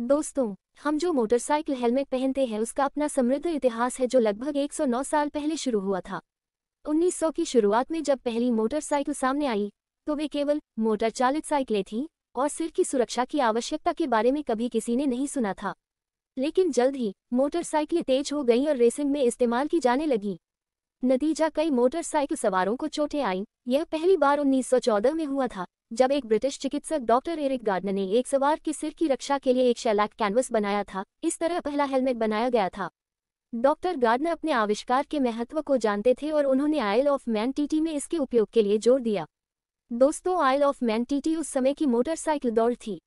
दोस्तों हम जो मोटरसाइकिल हेलमेट पहनते हैं उसका अपना समृद्ध इतिहास है जो लगभग 109 साल पहले शुरू हुआ था 1900 की शुरुआत में जब पहली मोटरसाइकिल सामने आई तो वे केवल मोटर चालित साइकिलें थीं और सिर की सुरक्षा की आवश्यकता के बारे में कभी किसी ने नहीं सुना था लेकिन जल्द ही मोटरसाइकिलें तेज हो गईं और रेसिंग में इस्तेमाल की जाने लगी नतीजा कई मोटरसाइकिल सवारों को चोटें आईं यह पहली बार 1914 में हुआ था जब एक ब्रिटिश चिकित्सक डॉक्टर एरिक गार्डन ने एक सवार के सिर की रक्षा के लिए एक शैलैक कैनवस बनाया था इस तरह पहला हेलमेट बनाया गया था डॉक्टर गार्डनर अपने आविष्कार के महत्व को जानते थे और उन्होंने आयल ऑफ मैन टीटी में इसके उपयोग के लिए जोर दिया दोस्तों आयल ऑफ मैन टीटी उस समय की मोटरसाइकिल दौड़ थी